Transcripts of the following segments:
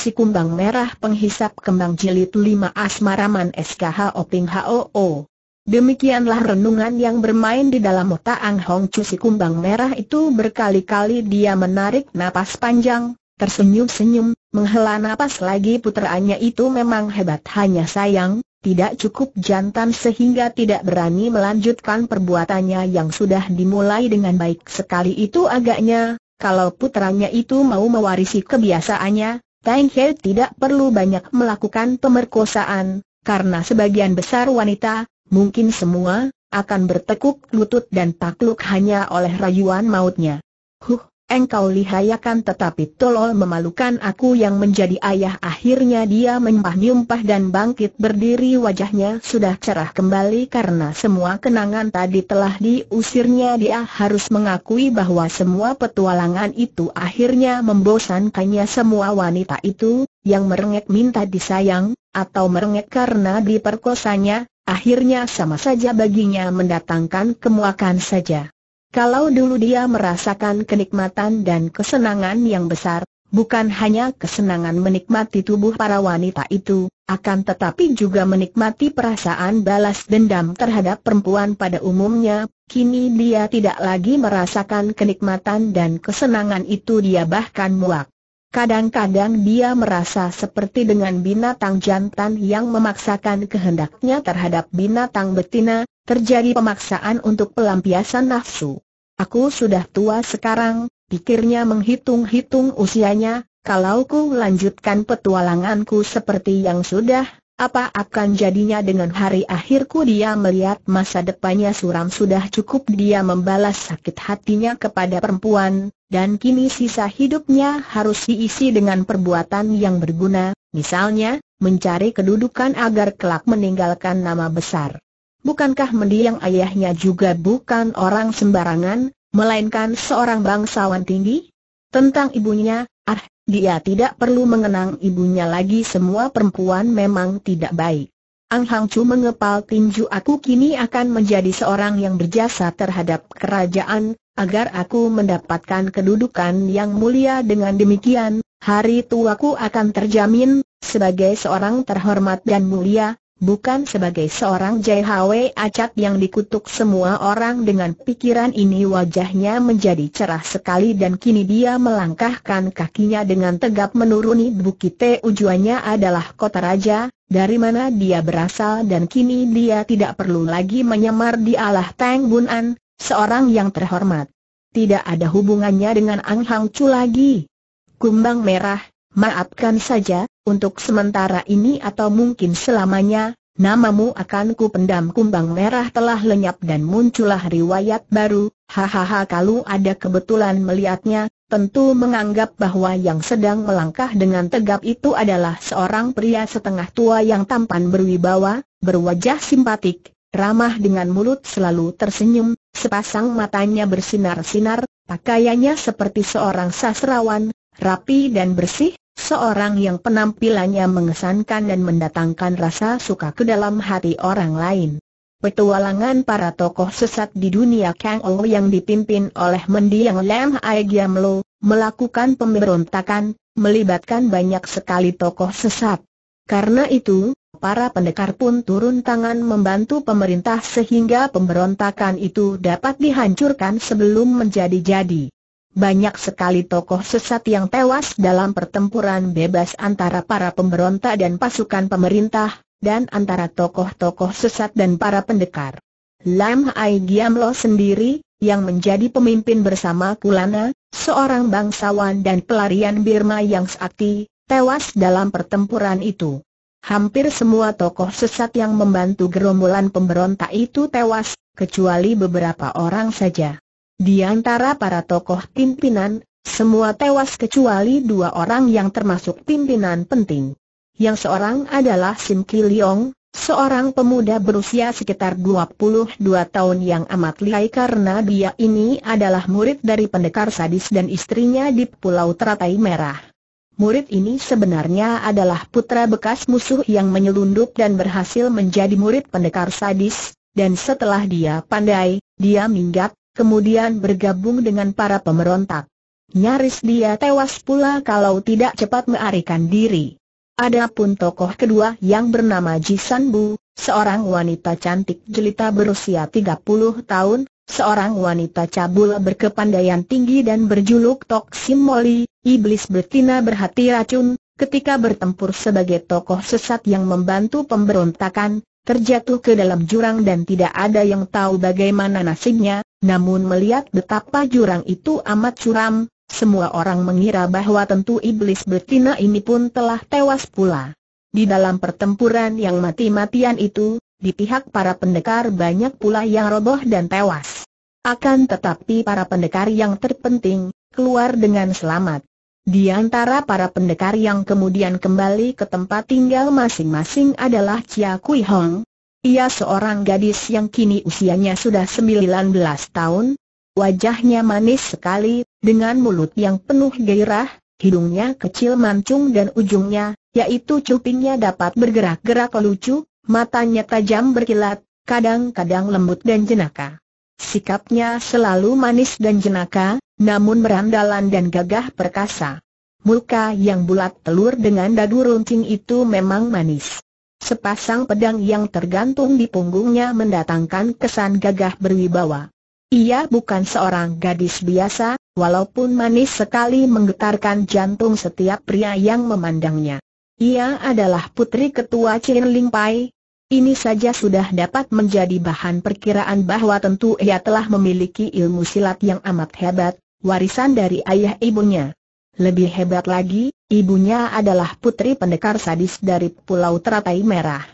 Si kumbang merah penghisap kembang jilid 5 Asmaraman SKH Oping HOO. Demikianlah renungan yang bermain di dalam otak Ang Hong Chu si kumbang merah itu berkali-kali dia menarik napas panjang, tersenyum-senyum, menghela napas lagi Puteranya itu memang hebat hanya sayang, tidak cukup jantan sehingga tidak berani melanjutkan perbuatannya yang sudah dimulai dengan baik sekali itu agaknya, kalau puteranya itu mau mewarisi kebiasaannya, Tang He tidak perlu banyak melakukan pemerkosaan, karena sebagian besar wanita, mungkin semua, akan bertekuk lutut dan takluk hanya oleh rayuan mautnya. Huh, engkau lihayakan, tetapi tolol memalukan aku yang menjadi ayah akhirnya dia menyumpah-nyumpah dan bangkit berdiri wajahnya sudah cerah kembali karena semua kenangan tadi telah diusirnya dia harus mengakui bahwa semua petualangan itu akhirnya membosankannya semua wanita itu, yang merengek minta disayang, atau merengek karena diperkosanya, akhirnya sama saja baginya mendatangkan kemuakan saja. Kalau dulu dia merasakan kenikmatan dan kesenangan yang besar, bukan hanya kesenangan menikmati tubuh para wanita itu, akan tetapi juga menikmati perasaan balas dendam terhadap perempuan pada umumnya, kini dia tidak lagi merasakan kenikmatan dan kesenangan itu dia bahkan muak. Kadang-kadang dia merasa seperti dengan binatang jantan yang memaksakan kehendaknya terhadap binatang betina, Terjadi pemaksaan untuk pelampiasan nafsu. Aku sudah tua sekarang, pikirnya menghitung-hitung usianya, kalau ku lanjutkan petualanganku seperti yang sudah, apa akan jadinya dengan hari akhirku dia melihat masa depannya suram sudah cukup dia membalas sakit hatinya kepada perempuan, dan kini sisa hidupnya harus diisi dengan perbuatan yang berguna, misalnya, mencari kedudukan agar kelak meninggalkan nama besar bukankah mendiang ayahnya juga bukan orang sembarangan, melainkan seorang bangsawan tinggi? Tentang ibunya, ah, dia tidak perlu mengenang ibunya lagi semua perempuan memang tidak baik. Ang Hang Chu mengepal tinju aku kini akan menjadi seorang yang berjasa terhadap kerajaan, agar aku mendapatkan kedudukan yang mulia dengan demikian, hari tuaku akan terjamin, sebagai seorang terhormat dan mulia, bukan sebagai seorang JHW acak yang dikutuk semua orang dengan pikiran ini wajahnya menjadi cerah sekali dan kini dia melangkahkan kakinya dengan tegap menuruni bukit tujuannya adalah kota raja, dari mana dia berasal dan kini dia tidak perlu lagi menyamar di Allah Bun An, seorang yang terhormat. Tidak ada hubungannya dengan Ang Hang Chu lagi. Kumbang merah, Maafkan saja, untuk sementara ini atau mungkin selamanya, namamu akan ku pendam kumbang merah telah lenyap dan muncullah riwayat baru, hahaha kalau ada kebetulan melihatnya, tentu menganggap bahwa yang sedang melangkah dengan tegap itu adalah seorang pria setengah tua yang tampan berwibawa, berwajah simpatik, ramah dengan mulut selalu tersenyum, sepasang matanya bersinar-sinar, pakaiannya seperti seorang sastrawan, rapi dan bersih, Seorang yang penampilannya mengesankan dan mendatangkan rasa suka ke dalam hati orang lain. Petualangan para tokoh sesat di dunia Kang Ou yang dipimpin oleh mendiang Lam Ai Giam Lo, melakukan pemberontakan, melibatkan banyak sekali tokoh sesat. Karena itu, para pendekar pun turun tangan membantu pemerintah sehingga pemberontakan itu dapat dihancurkan sebelum menjadi-jadi. Banyak sekali tokoh sesat yang tewas dalam pertempuran bebas antara para pemberontak dan pasukan pemerintah, dan antara tokoh-tokoh sesat dan para pendekar. Lam Ai Giamlo sendiri, yang menjadi pemimpin bersama Kulana, seorang bangsawan dan pelarian Birma yang sakti, tewas dalam pertempuran itu. Hampir semua tokoh sesat yang membantu gerombolan pemberontak itu tewas, kecuali beberapa orang saja. Di antara para tokoh pimpinan, semua tewas kecuali dua orang yang termasuk pimpinan penting. Yang seorang adalah Sim Kiliong, seorang pemuda berusia sekitar 22 tahun yang amat lihai karena dia ini adalah murid dari pendekar sadis dan istrinya di Pulau Teratai Merah. Murid ini sebenarnya adalah putra bekas musuh yang menyelundup dan berhasil menjadi murid pendekar sadis, dan setelah dia pandai, dia minggat, kemudian bergabung dengan para pemberontak. Nyaris dia tewas pula kalau tidak cepat melarikan diri. Adapun tokoh kedua yang bernama Jisan Bu, seorang wanita cantik jelita berusia 30 tahun, seorang wanita cabul berkepandaian tinggi dan berjuluk Tok Moli, iblis betina berhati racun, ketika bertempur sebagai tokoh sesat yang membantu pemberontakan, terjatuh ke dalam jurang dan tidak ada yang tahu bagaimana nasibnya, namun melihat betapa jurang itu amat curam, semua orang mengira bahwa tentu iblis betina ini pun telah tewas pula. Di dalam pertempuran yang mati-matian itu, di pihak para pendekar banyak pula yang roboh dan tewas. Akan tetapi para pendekar yang terpenting, keluar dengan selamat. Di antara para pendekar yang kemudian kembali ke tempat tinggal masing-masing adalah Chia Kui Hong. Ia seorang gadis yang kini usianya sudah 19 tahun. Wajahnya manis sekali, dengan mulut yang penuh gairah, hidungnya kecil mancung dan ujungnya, yaitu cupingnya dapat bergerak-gerak lucu, matanya tajam berkilat, kadang-kadang lembut dan jenaka. Sikapnya selalu manis dan jenaka, namun berandalan dan gagah perkasa. Muka yang bulat telur dengan dadu runcing itu memang manis. Sepasang pedang yang tergantung di punggungnya mendatangkan kesan gagah berwibawa. Ia bukan seorang gadis biasa, walaupun manis sekali menggetarkan jantung setiap pria yang memandangnya. Ia adalah putri ketua Chin Ling Pai. Ini saja sudah dapat menjadi bahan perkiraan bahwa tentu ia telah memiliki ilmu silat yang amat hebat, warisan dari ayah ibunya. Lebih hebat lagi, ibunya adalah putri pendekar sadis dari Pulau Teratai Merah.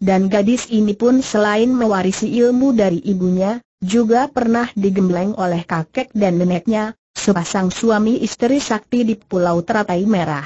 Dan gadis ini pun selain mewarisi ilmu dari ibunya, juga pernah digembleng oleh kakek dan neneknya, sepasang suami istri sakti di Pulau Teratai Merah.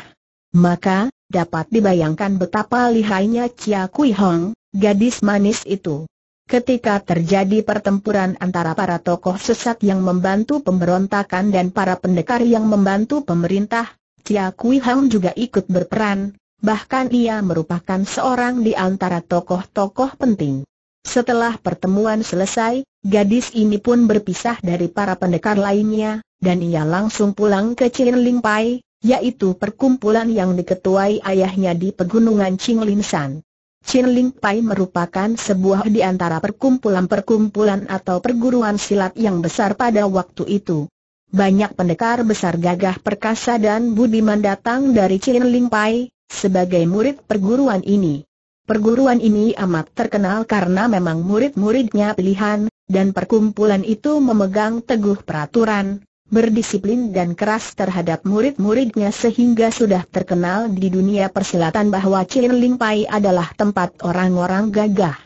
Maka, dapat dibayangkan betapa lihainya Chia Kui Hong, gadis manis itu. Ketika terjadi pertempuran antara para tokoh sesat yang membantu pemberontakan dan para pendekar yang membantu pemerintah, Cia Kui Hang juga ikut berperan, bahkan ia merupakan seorang di antara tokoh-tokoh penting. Setelah pertemuan selesai, gadis ini pun berpisah dari para pendekar lainnya, dan ia langsung pulang ke Ling Pai, yaitu perkumpulan yang diketuai ayahnya di pegunungan Qinglinsan. Chin Ling Pai merupakan sebuah di antara perkumpulan-perkumpulan atau perguruan silat yang besar pada waktu itu. Banyak pendekar besar gagah perkasa dan budiman datang dari Chin Ling Pai, sebagai murid perguruan ini. Perguruan ini amat terkenal karena memang murid-muridnya pilihan, dan perkumpulan itu memegang teguh peraturan, berdisiplin dan keras terhadap murid-muridnya sehingga sudah terkenal di dunia persilatan bahwa Chin Ling Pai adalah tempat orang-orang gagah.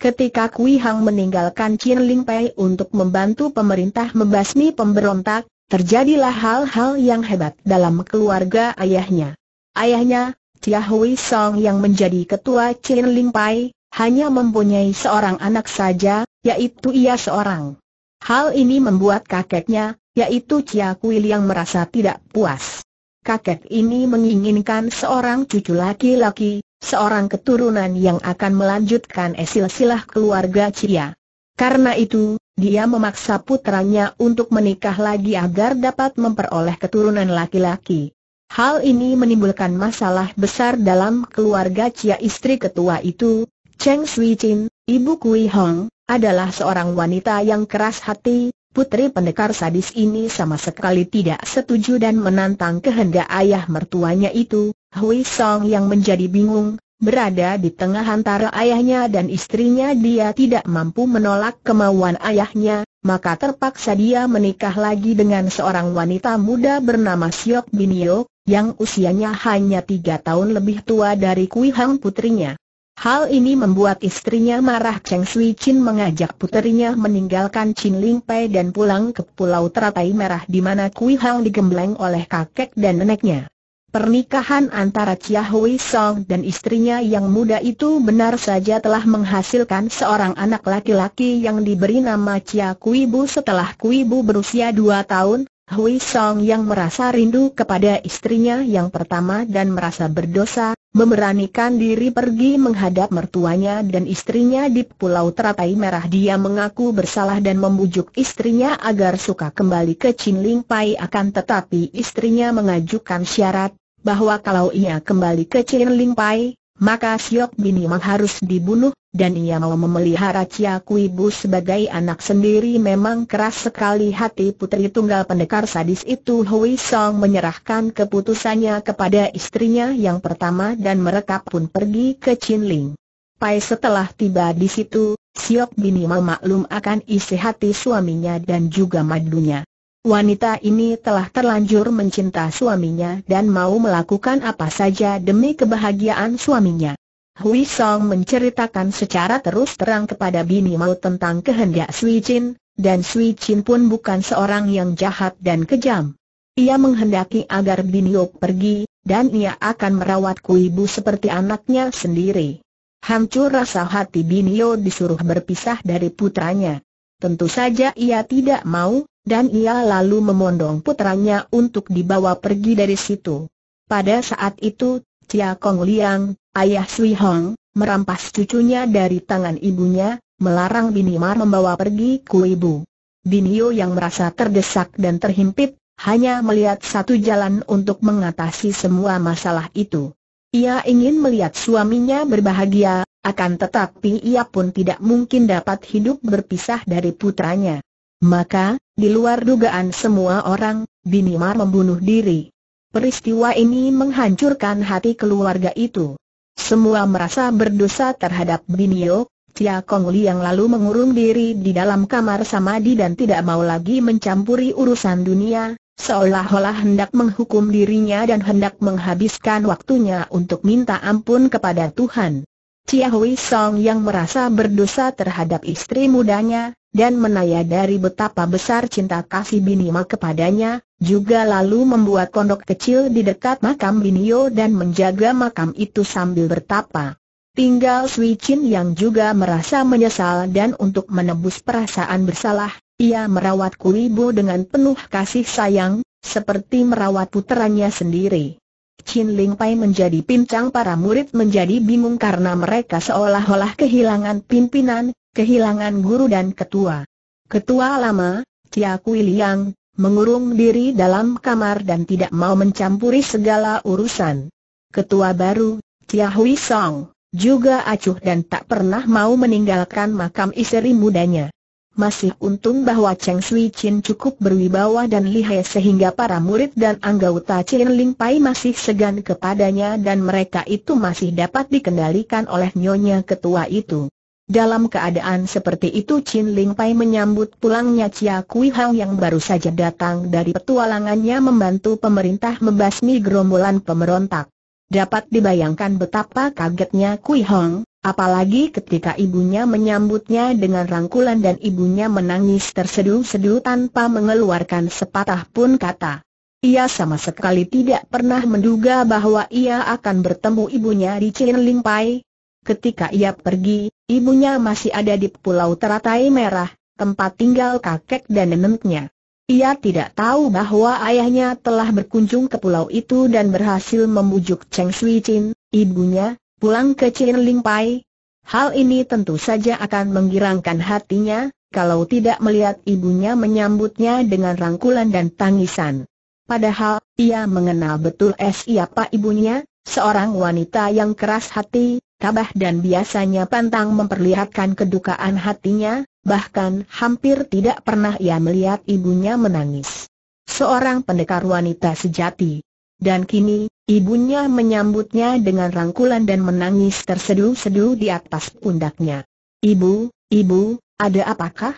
Ketika Kui Hang meninggalkan Chin Ling Pai untuk membantu pemerintah membasmi pemberontak, terjadilah hal-hal yang hebat dalam keluarga ayahnya. Ayahnya, Chia Hui Song yang menjadi ketua Chin Ling Pai, hanya mempunyai seorang anak saja, yaitu ia seorang. Hal ini membuat kakeknya, yaitu Chia Kuil yang merasa tidak puas. Kakek ini menginginkan seorang cucu laki-laki, seorang keturunan yang akan melanjutkan esil silah keluarga Chia. Karena itu, dia memaksa putranya untuk menikah lagi agar dapat memperoleh keturunan laki-laki. Hal ini menimbulkan masalah besar dalam keluarga Chia istri ketua itu, Cheng Sui Chin, ibu Kui Hong, adalah seorang wanita yang keras hati, Putri pendekar sadis ini sama sekali tidak setuju dan menantang kehendak ayah mertuanya itu, Hui Song yang menjadi bingung, berada di tengah antara ayahnya dan istrinya dia tidak mampu menolak kemauan ayahnya, maka terpaksa dia menikah lagi dengan seorang wanita muda bernama Siok Binio, yang usianya hanya tiga tahun lebih tua dari Kui Hang putrinya. Hal ini membuat istrinya marah Cheng Sui Chin mengajak puterinya meninggalkan Chin Ling Pei dan pulang ke Pulau Teratai Merah di mana Kui Hang digembleng oleh kakek dan neneknya. Pernikahan antara Chia Hui Song dan istrinya yang muda itu benar saja telah menghasilkan seorang anak laki-laki yang diberi nama Chia Kui Bu setelah Kui Bu berusia dua tahun, Hui Song yang merasa rindu kepada istrinya yang pertama dan merasa berdosa Memberanikan diri pergi menghadap mertuanya dan istrinya di Pulau Teratai Merah dia mengaku bersalah dan membujuk istrinya agar suka kembali ke Chinling Pai akan tetapi istrinya mengajukan syarat, bahwa kalau ia kembali ke Chinling Pai, maka Siok Bini Mang harus dibunuh, dan ia mau memelihara Cia Kui Bu sebagai anak sendiri memang keras sekali hati putri tunggal pendekar sadis itu Hui Song menyerahkan keputusannya kepada istrinya yang pertama dan mereka pun pergi ke Chin Ling. Pai setelah tiba di situ, Siok Bini Mang maklum akan isi hati suaminya dan juga madunya. Wanita ini telah terlanjur mencinta suaminya dan mau melakukan apa saja demi kebahagiaan suaminya. Hui Song menceritakan secara terus terang kepada Bini Mao tentang kehendak Sui Jin, dan Sui Jin pun bukan seorang yang jahat dan kejam. Ia menghendaki agar Bini pergi, dan ia akan merawat Kuibu seperti anaknya sendiri. Hancur rasa hati Binio disuruh berpisah dari putranya. Tentu saja ia tidak mau, dan ia lalu memondong putranya untuk dibawa pergi dari situ. Pada saat itu, Cia Kong Liang, ayah Sui Hong, merampas cucunya dari tangan ibunya, melarang Binimar membawa pergi ku ibu. Binio yang merasa terdesak dan terhimpit, hanya melihat satu jalan untuk mengatasi semua masalah itu. Ia ingin melihat suaminya berbahagia, akan tetapi ia pun tidak mungkin dapat hidup berpisah dari putranya. Maka, di luar dugaan semua orang, Binimar membunuh diri. Peristiwa ini menghancurkan hati keluarga itu. Semua merasa berdosa terhadap Binio, Cia Kongli yang lalu mengurung diri di dalam kamar samadi dan tidak mau lagi mencampuri urusan dunia, seolah-olah hendak menghukum dirinya dan hendak menghabiskan waktunya untuk minta ampun kepada Tuhan. Cia Hui Song yang merasa berdosa terhadap istri mudanya, dan menayadari betapa besar cinta kasih Binima kepadanya, juga lalu membuat pondok kecil di dekat makam Binio dan menjaga makam itu sambil bertapa. Tinggal Sui Chin yang juga merasa menyesal dan untuk menebus perasaan bersalah, ia merawat Kulibo dengan penuh kasih sayang, seperti merawat puterannya sendiri. Chin Ling Pai menjadi pincang para murid menjadi bingung karena mereka seolah-olah kehilangan pimpinan, kehilangan guru dan ketua. Ketua lama, Chia Kui Liang, mengurung diri dalam kamar dan tidak mau mencampuri segala urusan. Ketua baru, Chia Hui Song, juga acuh dan tak pernah mau meninggalkan makam istri mudanya. Masih untung bahwa Cheng Sui Chin cukup berwibawa dan lihai sehingga para murid dan anggota Chin Ling Pai masih segan kepadanya dan mereka itu masih dapat dikendalikan oleh nyonya ketua itu. Dalam keadaan seperti itu Chin Ling Pai menyambut pulangnya Chia Kui Hang yang baru saja datang dari petualangannya membantu pemerintah membasmi gerombolan pemberontak. Dapat dibayangkan betapa kagetnya Kui Hong, apalagi ketika ibunya menyambutnya dengan rangkulan dan ibunya menangis terseduh-seduh tanpa mengeluarkan sepatah pun kata. Ia sama sekali tidak pernah menduga bahwa ia akan bertemu ibunya di Chin Ling Pai, Ketika ia pergi, ibunya masih ada di Pulau Teratai Merah, tempat tinggal kakek dan neneknya. Ia tidak tahu bahwa ayahnya telah berkunjung ke pulau itu dan berhasil membujuk Cheng Shui Chin, ibunya, pulang ke Chin Ling Pai. Hal ini tentu saja akan menggirangkan hatinya, kalau tidak melihat ibunya menyambutnya dengan rangkulan dan tangisan. Padahal, ia mengenal betul siapa ibunya, seorang wanita yang keras hati, tabah dan biasanya pantang memperlihatkan kedukaan hatinya, bahkan hampir tidak pernah ia melihat ibunya menangis. Seorang pendekar wanita sejati. Dan kini, ibunya menyambutnya dengan rangkulan dan menangis terseduh sedu di atas pundaknya. Ibu, ibu, ada apakah?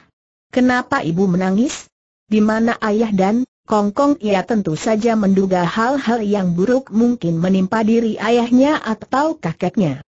Kenapa ibu menangis? Di mana ayah dan Kongkong -kong ia tentu saja menduga hal-hal yang buruk mungkin menimpa diri ayahnya atau kakeknya.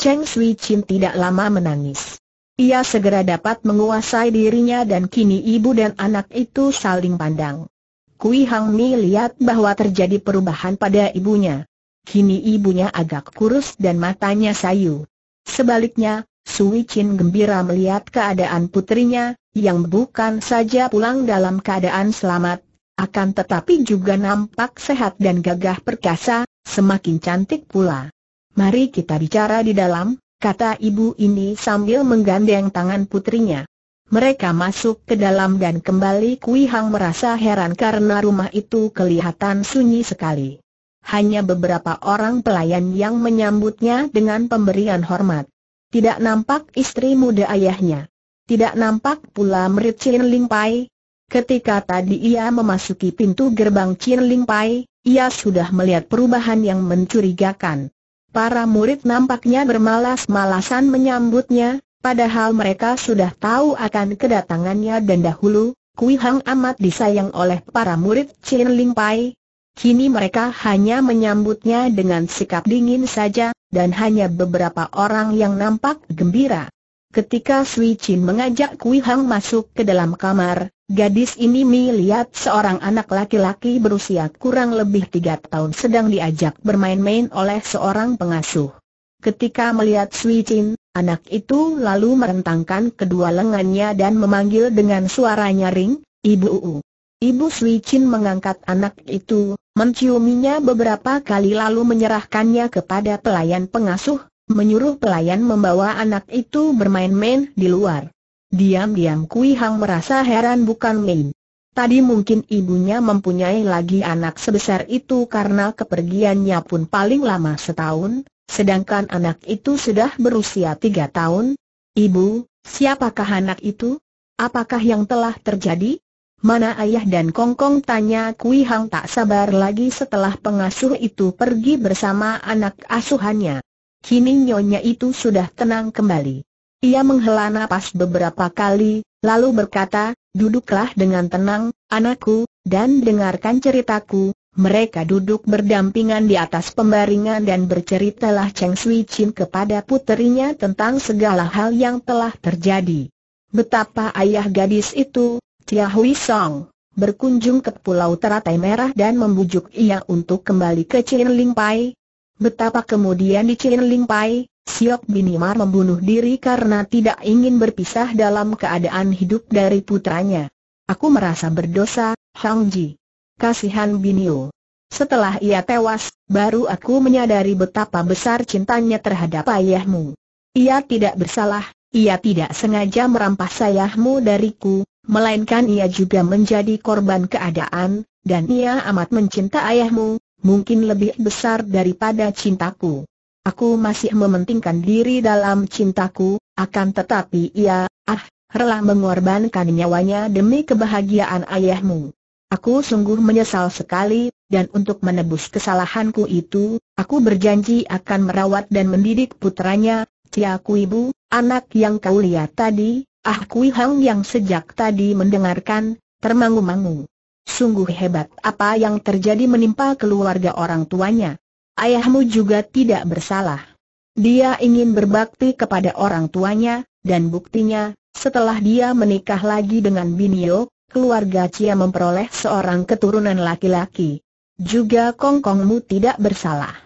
Cheng Sui Chin tidak lama menangis. Ia segera dapat menguasai dirinya dan kini ibu dan anak itu saling pandang. Kui Hang Mi lihat bahwa terjadi perubahan pada ibunya. Kini ibunya agak kurus dan matanya sayu. Sebaliknya, Sui Chin gembira melihat keadaan putrinya, yang bukan saja pulang dalam keadaan selamat, akan tetapi juga nampak sehat dan gagah perkasa, semakin cantik pula. Mari kita bicara di dalam, kata ibu ini sambil menggandeng tangan putrinya. Mereka masuk ke dalam dan kembali Kui Hang merasa heran karena rumah itu kelihatan sunyi sekali. Hanya beberapa orang pelayan yang menyambutnya dengan pemberian hormat. Tidak nampak istri muda ayahnya. Tidak nampak pula merit Chin Ling Pai. Ketika tadi ia memasuki pintu gerbang Chin Ling Pai, ia sudah melihat perubahan yang mencurigakan. Para murid nampaknya bermalas-malasan menyambutnya, padahal mereka sudah tahu akan kedatangannya dan dahulu, Kui Hang amat disayang oleh para murid Chin Ling Pai. Kini mereka hanya menyambutnya dengan sikap dingin saja, dan hanya beberapa orang yang nampak gembira. Ketika Sui Chin mengajak Kui Hang masuk ke dalam kamar, gadis ini melihat seorang anak laki-laki berusia kurang lebih tiga tahun sedang diajak bermain-main oleh seorang pengasuh. Ketika melihat Sui Chin, anak itu lalu merentangkan kedua lengannya dan memanggil dengan suara nyaring, Ibu Uu. Ibu Sui Chin mengangkat anak itu, menciuminya beberapa kali lalu menyerahkannya kepada pelayan pengasuh, menyuruh pelayan membawa anak itu bermain-main di luar. Diam-diam Kui Hang merasa heran bukan main. Tadi mungkin ibunya mempunyai lagi anak sebesar itu karena kepergiannya pun paling lama setahun, sedangkan anak itu sudah berusia tiga tahun. Ibu, siapakah anak itu? Apakah yang telah terjadi? Mana ayah dan kongkong tanya Kui Hang tak sabar lagi setelah pengasuh itu pergi bersama anak asuhannya. Kini nyonya itu sudah tenang kembali. Ia menghela napas beberapa kali, lalu berkata, duduklah dengan tenang, anakku, dan dengarkan ceritaku. Mereka duduk berdampingan di atas pembaringan dan berceritalah Cheng Sui Chin kepada puterinya tentang segala hal yang telah terjadi. Betapa ayah gadis itu, Chia Hui Song, berkunjung ke Pulau Teratai Merah dan membujuk ia untuk kembali ke Chin Ling Pai, Betapa kemudian di Chin Ling Pai, Siok Binimar membunuh diri karena tidak ingin berpisah dalam keadaan hidup dari putranya. Aku merasa berdosa, Hang Ji. Kasihan Binio. Setelah ia tewas, baru aku menyadari betapa besar cintanya terhadap ayahmu. Ia tidak bersalah, ia tidak sengaja merampas ayahmu dariku, melainkan ia juga menjadi korban keadaan, dan ia amat mencinta ayahmu, mungkin lebih besar daripada cintaku. Aku masih mementingkan diri dalam cintaku, akan tetapi ia, ah, rela mengorbankan nyawanya demi kebahagiaan ayahmu. Aku sungguh menyesal sekali, dan untuk menebus kesalahanku itu, aku berjanji akan merawat dan mendidik putranya, Cia Kui Bu, anak yang kau lihat tadi, Ah Kui Hang yang sejak tadi mendengarkan, termangu-mangu. Sungguh hebat apa yang terjadi menimpa keluarga orang tuanya. Ayahmu juga tidak bersalah. Dia ingin berbakti kepada orang tuanya, dan buktinya, setelah dia menikah lagi dengan Binio, keluarga Cia memperoleh seorang keturunan laki-laki. Juga kongkongmu tidak bersalah.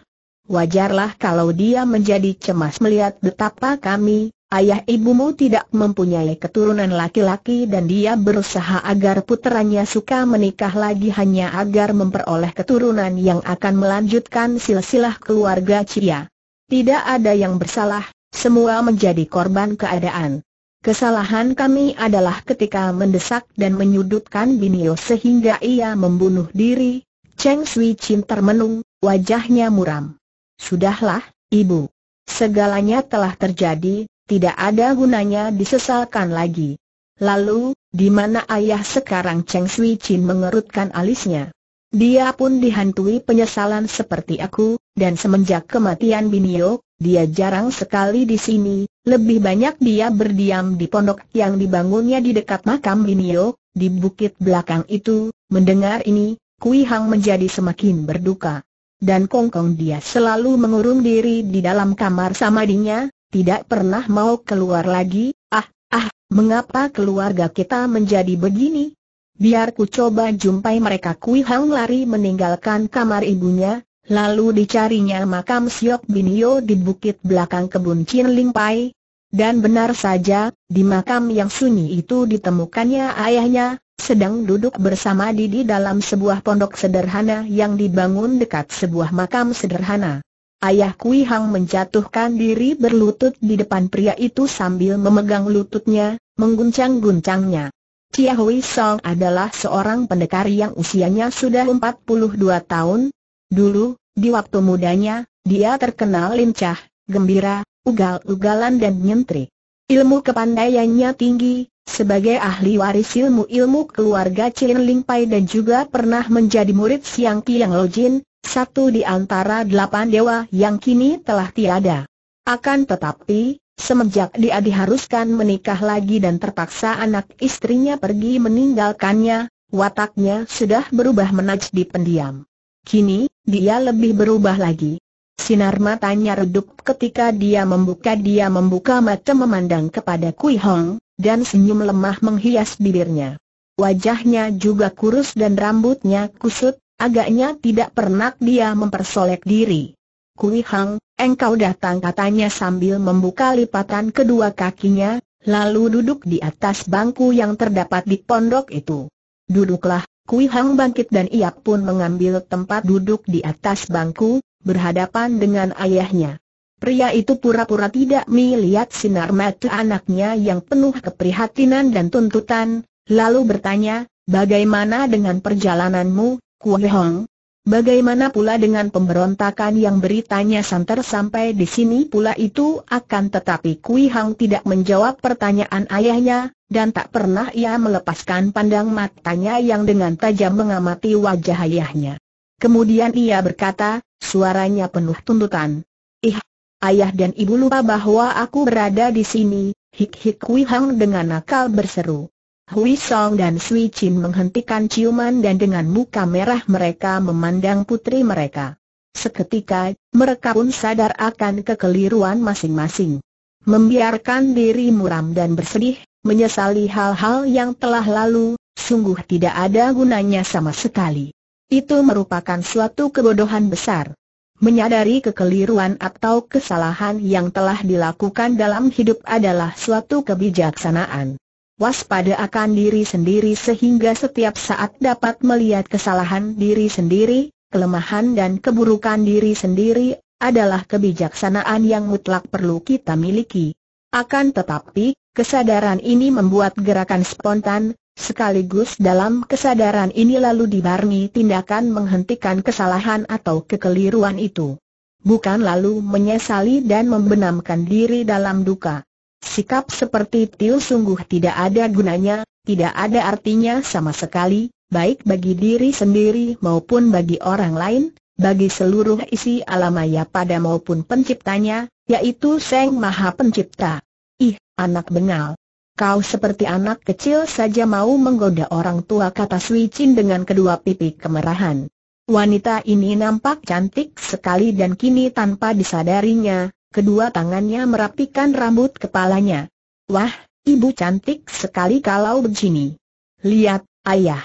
Wajarlah kalau dia menjadi cemas melihat betapa kami, ayah ibumu tidak mempunyai keturunan laki-laki dan dia berusaha agar puterannya suka menikah lagi hanya agar memperoleh keturunan yang akan melanjutkan silsilah keluarga Cia. Tidak ada yang bersalah, semua menjadi korban keadaan. Kesalahan kami adalah ketika mendesak dan menyudutkan Binio sehingga ia membunuh diri. Cheng Sui Chin termenung, wajahnya muram. Sudahlah, ibu. Segalanya telah terjadi, tidak ada gunanya disesalkan lagi. Lalu, di mana ayah sekarang Cheng Sui Chin mengerutkan alisnya. Dia pun dihantui penyesalan seperti aku, dan semenjak kematian Binio, dia jarang sekali di sini, lebih banyak dia berdiam di pondok yang dibangunnya di dekat makam Binio, di bukit belakang itu, mendengar ini, Kui Hang menjadi semakin berduka. Dan Kongkong dia selalu mengurung diri di dalam kamar samadinya, tidak pernah mau keluar lagi, ah, ah, mengapa keluarga kita menjadi begini? Biar ku coba jumpai mereka Kui Hang lari meninggalkan kamar ibunya, lalu dicarinya makam Siok Binio di bukit belakang kebun Chin Ling Pai. Dan benar saja, di makam yang sunyi itu ditemukannya ayahnya, sedang duduk bersama Didi dalam sebuah pondok sederhana yang dibangun dekat sebuah makam sederhana. Ayah Kui Hang menjatuhkan diri berlutut di depan pria itu sambil memegang lututnya, mengguncang-guncangnya. Chia Hui Song adalah seorang pendekar yang usianya sudah 42 tahun. Dulu, di waktu mudanya, dia terkenal lincah, gembira, ugal-ugalan dan nyentri. Ilmu kepandaiannya tinggi, sebagai ahli waris ilmu-ilmu keluarga Chin Ling Pai dan juga pernah menjadi murid Siang Kiang Lo Jin, satu di antara delapan dewa yang kini telah tiada. Akan tetapi, semenjak dia diharuskan menikah lagi dan terpaksa anak istrinya pergi meninggalkannya, wataknya sudah berubah menajdi pendiam. Kini, dia lebih berubah lagi. Sinar matanya redup ketika dia membuka dia membuka mata memandang kepada Kui Hong, dan senyum lemah menghias bibirnya. Wajahnya juga kurus dan rambutnya kusut, Agaknya tidak pernah dia mempersolek diri. Kui Hang, engkau datang katanya sambil membuka lipatan kedua kakinya, lalu duduk di atas bangku yang terdapat di pondok itu. Duduklah, Kui Hang bangkit dan ia pun mengambil tempat duduk di atas bangku, berhadapan dengan ayahnya. Pria itu pura-pura tidak melihat sinar mata anaknya yang penuh keprihatinan dan tuntutan, lalu bertanya, bagaimana dengan perjalananmu, Kue Hong. Bagaimana pula dengan pemberontakan yang beritanya santer sampai di sini pula itu akan tetapi Kui Hang tidak menjawab pertanyaan ayahnya, dan tak pernah ia melepaskan pandang matanya yang dengan tajam mengamati wajah ayahnya. Kemudian ia berkata, suaranya penuh tuntutan. Ih, ayah dan ibu lupa bahwa aku berada di sini, hik-hik Kui Hang dengan nakal berseru. Hui Song dan Sui Chin menghentikan ciuman dan dengan muka merah mereka memandang putri mereka. Seketika, mereka pun sadar akan kekeliruan masing-masing. Membiarkan diri muram dan bersedih, menyesali hal-hal yang telah lalu, sungguh tidak ada gunanya sama sekali. Itu merupakan suatu kebodohan besar. Menyadari kekeliruan atau kesalahan yang telah dilakukan dalam hidup adalah suatu kebijaksanaan waspada akan diri sendiri sehingga setiap saat dapat melihat kesalahan diri sendiri, kelemahan dan keburukan diri sendiri, adalah kebijaksanaan yang mutlak perlu kita miliki. Akan tetapi, kesadaran ini membuat gerakan spontan, sekaligus dalam kesadaran ini lalu dibarmi tindakan menghentikan kesalahan atau kekeliruan itu. Bukan lalu menyesali dan membenamkan diri dalam duka. Sikap seperti Tio sungguh tidak ada gunanya, tidak ada artinya sama sekali, baik bagi diri sendiri maupun bagi orang lain, bagi seluruh isi alam maya pada maupun penciptanya, yaitu Seng Maha Pencipta. Ih, anak bengal. Kau seperti anak kecil saja mau menggoda orang tua kata Sui Chin dengan kedua pipi kemerahan. Wanita ini nampak cantik sekali dan kini tanpa disadarinya, kedua tangannya merapikan rambut kepalanya. Wah, ibu cantik sekali kalau begini. Lihat, ayah.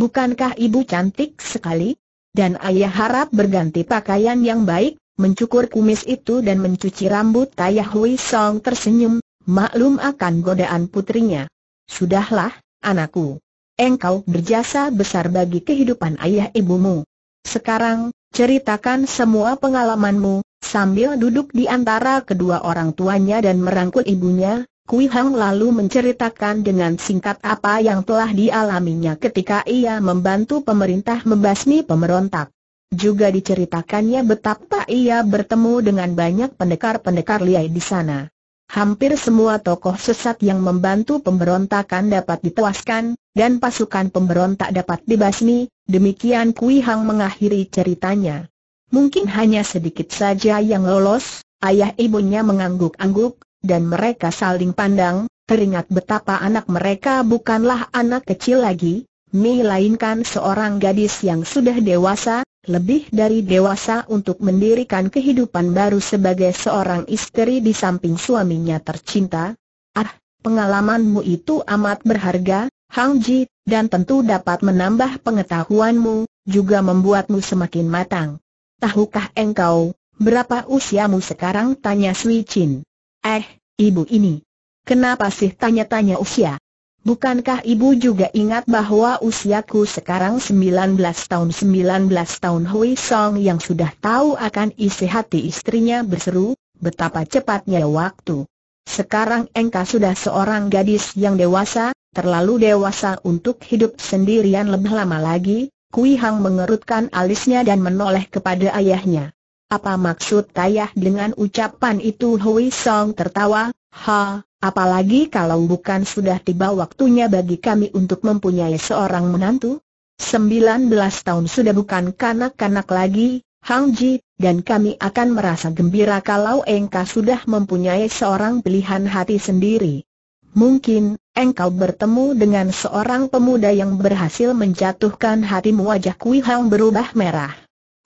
Bukankah ibu cantik sekali? Dan ayah harap berganti pakaian yang baik, mencukur kumis itu dan mencuci rambut Ayah Hui Song tersenyum, maklum akan godaan putrinya. Sudahlah, anakku. Engkau berjasa besar bagi kehidupan ayah ibumu. Sekarang, ceritakan semua pengalamanmu, Sambil duduk di antara kedua orang tuanya dan merangkul ibunya, Kui Hang lalu menceritakan dengan singkat apa yang telah dialaminya ketika ia membantu pemerintah membasmi pemberontak. Juga diceritakannya betapa ia bertemu dengan banyak pendekar-pendekar liai di sana. Hampir semua tokoh sesat yang membantu pemberontakan dapat ditewaskan, dan pasukan pemberontak dapat dibasmi, demikian Kui Hang mengakhiri ceritanya. Mungkin hanya sedikit saja yang lolos, ayah ibunya mengangguk-angguk, dan mereka saling pandang, teringat betapa anak mereka bukanlah anak kecil lagi, melainkan seorang gadis yang sudah dewasa, lebih dari dewasa untuk mendirikan kehidupan baru sebagai seorang istri di samping suaminya tercinta. Ah, pengalamanmu itu amat berharga, Hang Ji, dan tentu dapat menambah pengetahuanmu, juga membuatmu semakin matang tahukah engkau, berapa usiamu sekarang? Tanya Sui Chin. Eh, ibu ini. Kenapa sih tanya-tanya usia? Bukankah ibu juga ingat bahwa usiaku sekarang 19 tahun 19 tahun Hui Song yang sudah tahu akan isi hati istrinya berseru, betapa cepatnya waktu. Sekarang engkau sudah seorang gadis yang dewasa, terlalu dewasa untuk hidup sendirian lebih lama lagi, Kui Hang mengerutkan alisnya dan menoleh kepada ayahnya. Apa maksud ayah dengan ucapan itu Hui Song tertawa, ha, apalagi kalau bukan sudah tiba waktunya bagi kami untuk mempunyai seorang menantu? 19 tahun sudah bukan kanak-kanak lagi, Hang Ji, dan kami akan merasa gembira kalau engkau sudah mempunyai seorang pilihan hati sendiri. Mungkin, engkau bertemu dengan seorang pemuda yang berhasil menjatuhkan hatimu wajah Kui Hang berubah merah.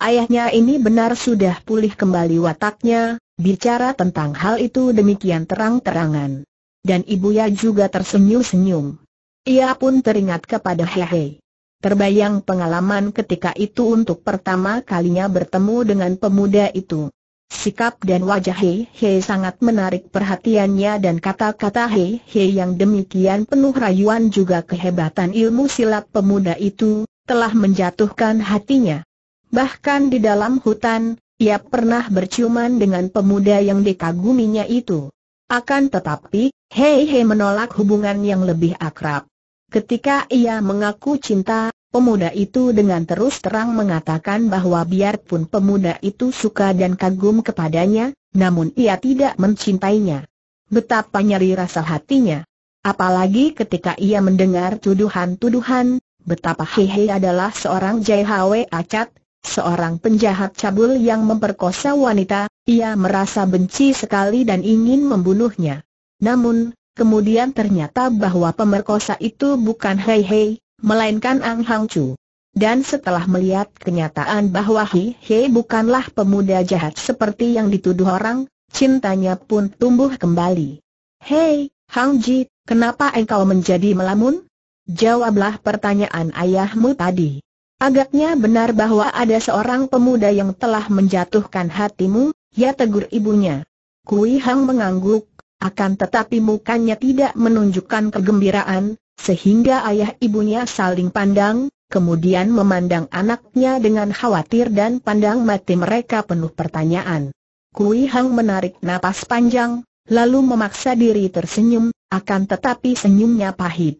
Ayahnya ini benar sudah pulih kembali wataknya, bicara tentang hal itu demikian terang-terangan. Dan ibunya juga tersenyum-senyum. Ia pun teringat kepada Hehe. Terbayang pengalaman ketika itu untuk pertama kalinya bertemu dengan pemuda itu. Sikap dan wajah Hei Hei sangat menarik perhatiannya dan kata-kata Hei Hei yang demikian penuh rayuan juga kehebatan ilmu silat pemuda itu, telah menjatuhkan hatinya. Bahkan di dalam hutan, ia pernah berciuman dengan pemuda yang dikaguminya itu. Akan tetapi, Hei Hei menolak hubungan yang lebih akrab. Ketika ia mengaku cinta, Pemuda itu dengan terus terang mengatakan bahwa biarpun pemuda itu suka dan kagum kepadanya, namun ia tidak mencintainya. Betapa nyeri rasa hatinya. Apalagi ketika ia mendengar tuduhan-tuduhan, betapa Hehe adalah seorang jahwe acat, seorang penjahat cabul yang memperkosa wanita, ia merasa benci sekali dan ingin membunuhnya. Namun, kemudian ternyata bahwa pemerkosa itu bukan Hehe, melainkan Ang Hang Chu. Dan setelah melihat kenyataan bahwa Hi He bukanlah pemuda jahat seperti yang dituduh orang, cintanya pun tumbuh kembali. Hei, Hang Ji, kenapa engkau menjadi melamun? Jawablah pertanyaan ayahmu tadi. Agaknya benar bahwa ada seorang pemuda yang telah menjatuhkan hatimu, ya tegur ibunya. Kui Hang mengangguk, akan tetapi mukanya tidak menunjukkan kegembiraan, sehingga ayah ibunya saling pandang, kemudian memandang anaknya dengan khawatir dan pandang mati mereka penuh pertanyaan. Kui Hang menarik napas panjang, lalu memaksa diri tersenyum, akan tetapi senyumnya pahit.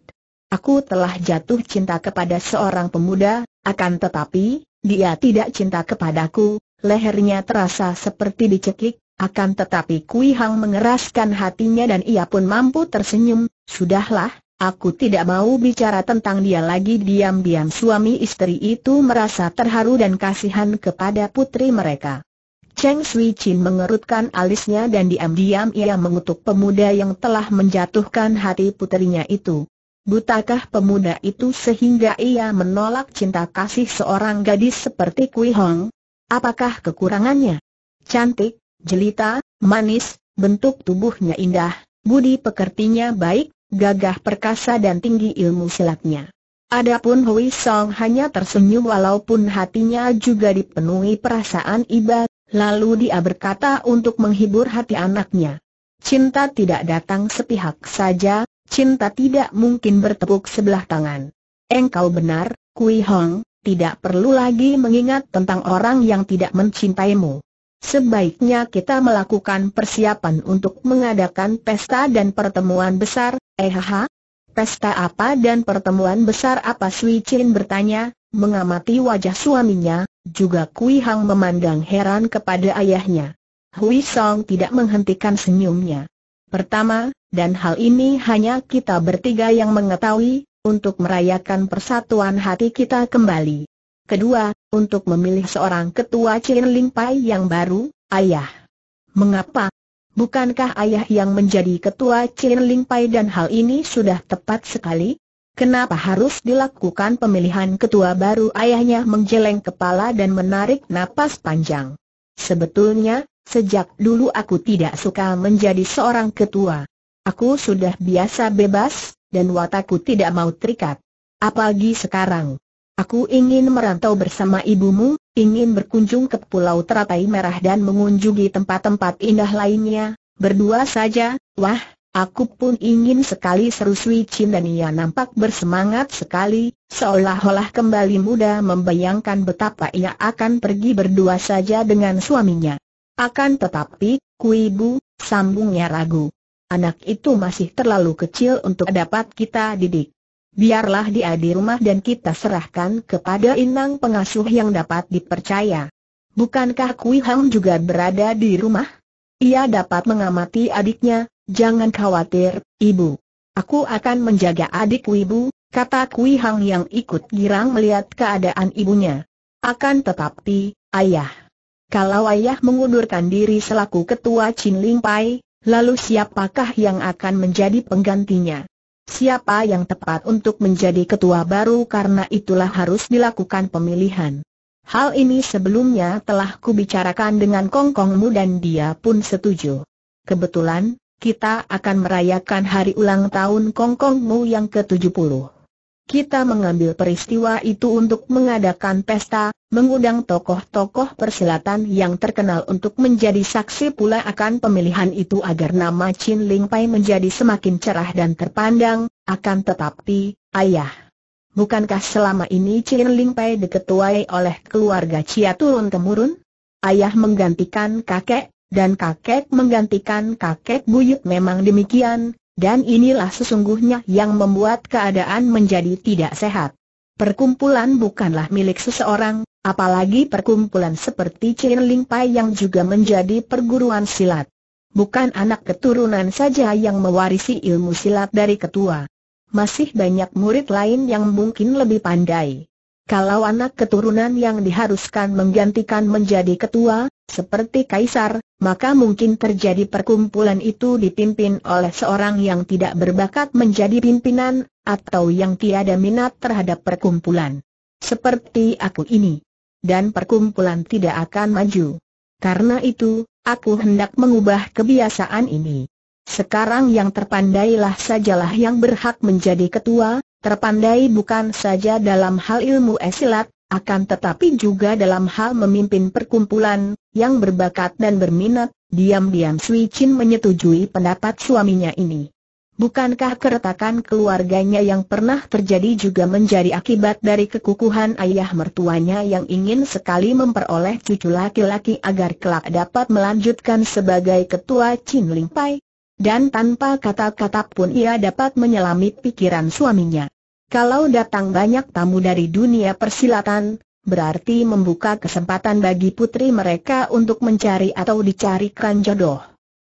Aku telah jatuh cinta kepada seorang pemuda, akan tetapi, dia tidak cinta kepadaku, lehernya terasa seperti dicekik, akan tetapi Kui Hang mengeraskan hatinya dan ia pun mampu tersenyum, sudahlah, Aku tidak mau bicara tentang dia lagi diam-diam suami istri itu merasa terharu dan kasihan kepada putri mereka. Cheng Sui Chin mengerutkan alisnya dan diam-diam ia mengutuk pemuda yang telah menjatuhkan hati putrinya itu. Butakah pemuda itu sehingga ia menolak cinta kasih seorang gadis seperti Kui Hong? Apakah kekurangannya? Cantik, jelita, manis, bentuk tubuhnya indah, budi pekertinya baik, gagah perkasa dan tinggi ilmu silatnya. Adapun Hui Song hanya tersenyum walaupun hatinya juga dipenuhi perasaan iba, lalu dia berkata untuk menghibur hati anaknya. Cinta tidak datang sepihak saja, cinta tidak mungkin bertepuk sebelah tangan. Engkau benar, Kui Hong, tidak perlu lagi mengingat tentang orang yang tidak mencintaimu. Sebaiknya kita melakukan persiapan untuk mengadakan pesta dan pertemuan besar, eh Pesta apa dan pertemuan besar apa Sui Chin bertanya, mengamati wajah suaminya, juga Kui Hang memandang heran kepada ayahnya. Hui Song tidak menghentikan senyumnya. Pertama, dan hal ini hanya kita bertiga yang mengetahui, untuk merayakan persatuan hati kita kembali. Kedua, untuk memilih seorang ketua Chin Ling Pai yang baru, ayah. Mengapa? Bukankah ayah yang menjadi ketua Chin Ling Pai dan hal ini sudah tepat sekali? Kenapa harus dilakukan pemilihan ketua baru ayahnya menggeleng kepala dan menarik napas panjang? Sebetulnya, sejak dulu aku tidak suka menjadi seorang ketua. Aku sudah biasa bebas, dan watakku tidak mau terikat. Apalagi sekarang. Aku ingin merantau bersama ibumu, ingin berkunjung ke Pulau Teratai Merah dan mengunjungi tempat-tempat indah lainnya, berdua saja, wah, aku pun ingin sekali seru Sui Chin dan ia nampak bersemangat sekali, seolah-olah kembali muda membayangkan betapa ia akan pergi berdua saja dengan suaminya. Akan tetapi, ku ibu, sambungnya ragu. Anak itu masih terlalu kecil untuk dapat kita didik biarlah dia di rumah dan kita serahkan kepada inang pengasuh yang dapat dipercaya. Bukankah Kui Hang juga berada di rumah? Ia dapat mengamati adiknya, jangan khawatir, ibu. Aku akan menjaga adik ibu, kata Kui Hang yang ikut girang melihat keadaan ibunya. Akan tetapi, ayah. Kalau ayah mengundurkan diri selaku ketua Chin Ling Pai, lalu siapakah yang akan menjadi penggantinya? siapa yang tepat untuk menjadi ketua baru karena itulah harus dilakukan pemilihan. Hal ini sebelumnya telah kubicarakan dengan Kongkongmu dan dia pun setuju. Kebetulan, kita akan merayakan hari ulang tahun Kongkongmu yang ke-70 kita mengambil peristiwa itu untuk mengadakan pesta, mengundang tokoh-tokoh persilatan yang terkenal untuk menjadi saksi pula akan pemilihan itu agar nama Chin Ling Pai menjadi semakin cerah dan terpandang, akan tetapi, ayah. Bukankah selama ini Chin Ling Pai diketuai oleh keluarga Cia turun temurun? Ayah menggantikan kakek, dan kakek menggantikan kakek buyut memang demikian, dan inilah sesungguhnya yang membuat keadaan menjadi tidak sehat. Perkumpulan bukanlah milik seseorang, apalagi perkumpulan seperti Chin Ling Pai yang juga menjadi perguruan silat. Bukan anak keturunan saja yang mewarisi ilmu silat dari ketua. Masih banyak murid lain yang mungkin lebih pandai. Kalau anak keturunan yang diharuskan menggantikan menjadi ketua, seperti kaisar, maka mungkin terjadi perkumpulan itu dipimpin oleh seorang yang tidak berbakat menjadi pimpinan, atau yang tiada minat terhadap perkumpulan. Seperti aku ini. Dan perkumpulan tidak akan maju. Karena itu, aku hendak mengubah kebiasaan ini. Sekarang yang terpandailah sajalah yang berhak menjadi ketua, terpandai bukan saja dalam hal ilmu esilat, akan tetapi juga dalam hal memimpin perkumpulan, yang berbakat dan berminat, diam-diam Sui Chin menyetujui pendapat suaminya ini. Bukankah keretakan keluarganya yang pernah terjadi juga menjadi akibat dari kekukuhan ayah mertuanya yang ingin sekali memperoleh cucu laki-laki agar kelak dapat melanjutkan sebagai ketua Chin Ling Pai? Dan tanpa kata-kata pun ia dapat menyelami pikiran suaminya. Kalau datang banyak tamu dari dunia persilatan, berarti membuka kesempatan bagi putri mereka untuk mencari atau dicarikan jodoh.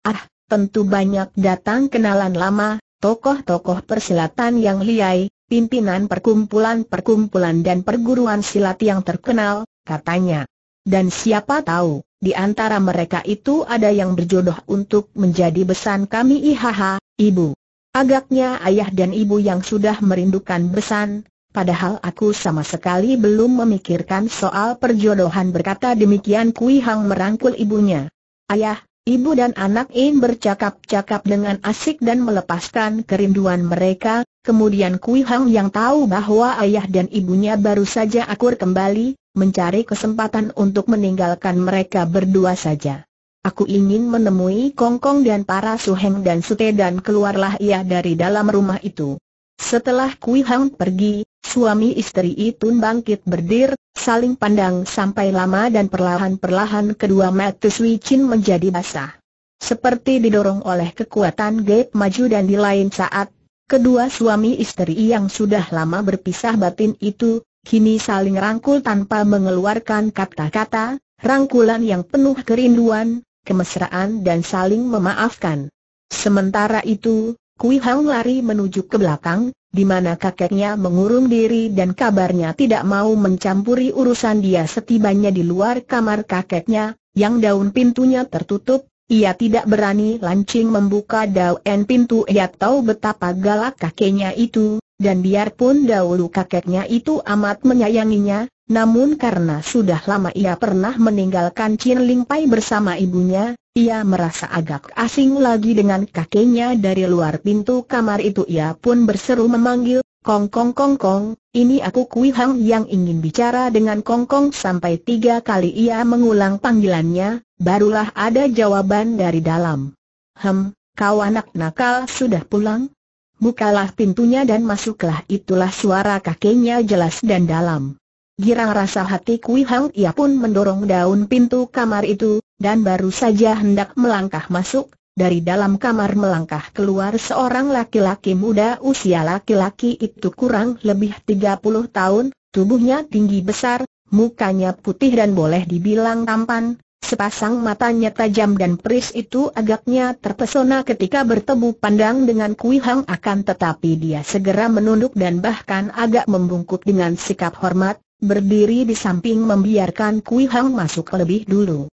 Ah, tentu banyak datang kenalan lama, tokoh-tokoh persilatan yang liai, pimpinan perkumpulan-perkumpulan dan perguruan silat yang terkenal, katanya. Dan siapa tahu, di antara mereka itu ada yang berjodoh untuk menjadi besan kami ihaha, ibu. Agaknya ayah dan ibu yang sudah merindukan besan, padahal aku sama sekali belum memikirkan soal perjodohan berkata demikian Kui Hang merangkul ibunya. Ayah, ibu dan anak In bercakap-cakap dengan asik dan melepaskan kerinduan mereka, kemudian Kui Hang yang tahu bahwa ayah dan ibunya baru saja akur kembali, mencari kesempatan untuk meninggalkan mereka berdua saja. Aku ingin menemui Kongkong dan para Suheng dan Sute dan keluarlah ia dari dalam rumah itu. Setelah Kui Hang pergi, suami istri itu bangkit berdiri, saling pandang sampai lama dan perlahan-perlahan kedua mata Sui Chin menjadi basah. Seperti didorong oleh kekuatan gap maju dan di lain saat, kedua suami istri yang sudah lama berpisah batin itu, kini saling rangkul tanpa mengeluarkan kata-kata, rangkulan yang penuh kerinduan, kemesraan dan saling memaafkan. Sementara itu, Kui Hang lari menuju ke belakang, di mana kakeknya mengurung diri dan kabarnya tidak mau mencampuri urusan dia setibanya di luar kamar kakeknya, yang daun pintunya tertutup, ia tidak berani lancing membuka daun pintu ia tahu betapa galak kakeknya itu, dan biarpun dahulu kakeknya itu amat menyayanginya, namun karena sudah lama ia pernah meninggalkan Chin Ling Pai bersama ibunya, ia merasa agak asing lagi dengan kakeknya dari luar pintu kamar itu ia pun berseru memanggil, Kong Kong Kong Kong, ini aku Kui Hang yang ingin bicara dengan Kong Kong sampai tiga kali ia mengulang panggilannya, barulah ada jawaban dari dalam. Hem, kau anak nakal sudah pulang? Bukalah pintunya dan masuklah itulah suara kakeknya jelas dan dalam. Girang rasa hati Kui Hang ia pun mendorong daun pintu kamar itu, dan baru saja hendak melangkah masuk, dari dalam kamar melangkah keluar seorang laki-laki muda usia laki-laki itu kurang lebih 30 tahun, tubuhnya tinggi besar, mukanya putih dan boleh dibilang tampan, sepasang matanya tajam dan peris itu agaknya terpesona ketika bertemu pandang dengan Kui Hang akan tetapi dia segera menunduk dan bahkan agak membungkuk dengan sikap hormat, berdiri di samping membiarkan Kui Hang masuk lebih dulu.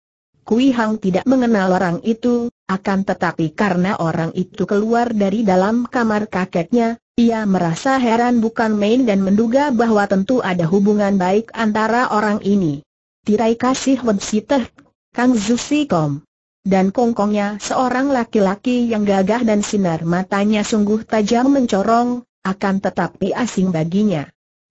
Kui Hang tidak mengenal orang itu, akan tetapi karena orang itu keluar dari dalam kamar kakeknya, ia merasa heran bukan main dan menduga bahwa tentu ada hubungan baik antara orang ini. Tirai kasih websiteh, Kang Zusikom. Dan kongkongnya seorang laki-laki yang gagah dan sinar matanya sungguh tajam mencorong, akan tetapi asing baginya.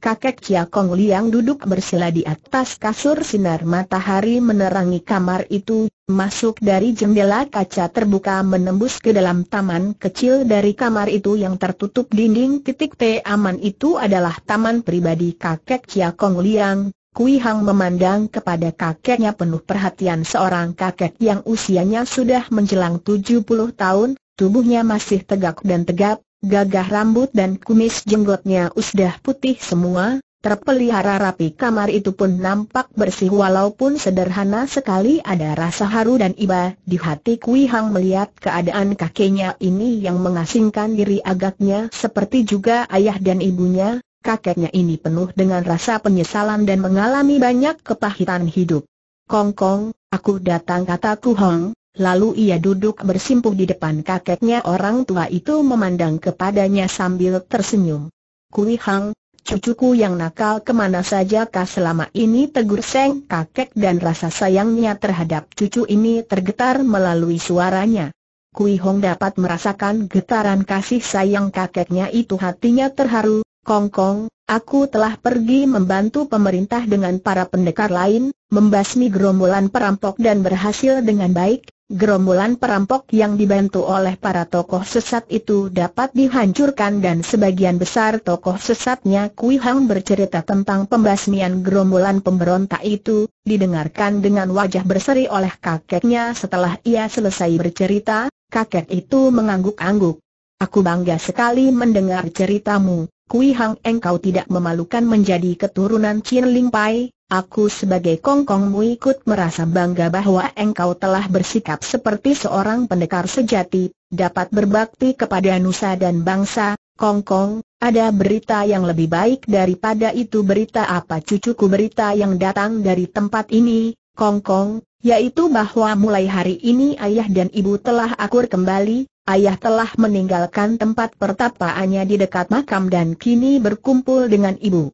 Kakek Chia Kong Liang duduk bersila di atas kasur sinar matahari menerangi kamar itu, masuk dari jendela kaca terbuka menembus ke dalam taman kecil dari kamar itu yang tertutup dinding titik T aman itu adalah taman pribadi kakek Chia Kong Liang. Kui Hang memandang kepada kakeknya penuh perhatian seorang kakek yang usianya sudah menjelang 70 tahun, tubuhnya masih tegak dan tegap, gagah rambut dan kumis jenggotnya sudah putih semua, terpelihara rapi kamar itu pun nampak bersih walaupun sederhana sekali ada rasa haru dan iba di hati Kui Hang melihat keadaan kakeknya ini yang mengasingkan diri agaknya seperti juga ayah dan ibunya, kakeknya ini penuh dengan rasa penyesalan dan mengalami banyak kepahitan hidup. Kongkong, -kong, aku datang kata Kui Hong, Lalu ia duduk bersimpuh di depan kakeknya orang tua itu memandang kepadanya sambil tersenyum. Kui Hang, cucuku yang nakal kemana saja kah selama ini tegur seng kakek dan rasa sayangnya terhadap cucu ini tergetar melalui suaranya. Kui Hong dapat merasakan getaran kasih sayang kakeknya itu hatinya terharu, Kong Kong, aku telah pergi membantu pemerintah dengan para pendekar lain, membasmi gerombolan perampok dan berhasil dengan baik, gerombolan perampok yang dibantu oleh para tokoh sesat itu dapat dihancurkan dan sebagian besar tokoh sesatnya Kui Hang bercerita tentang pembasmian gerombolan pemberontak itu, didengarkan dengan wajah berseri oleh kakeknya setelah ia selesai bercerita, kakek itu mengangguk-angguk. Aku bangga sekali mendengar ceritamu, Kui Hang engkau tidak memalukan menjadi keturunan Chin Ling Pai, Aku sebagai kongkongmu ikut merasa bangga bahwa engkau telah bersikap seperti seorang pendekar sejati, dapat berbakti kepada nusa dan bangsa. Kongkong, ada berita yang lebih baik daripada itu berita apa cucuku berita yang datang dari tempat ini, Kongkong, yaitu bahwa mulai hari ini ayah dan ibu telah akur kembali, ayah telah meninggalkan tempat pertapaannya di dekat makam dan kini berkumpul dengan ibu.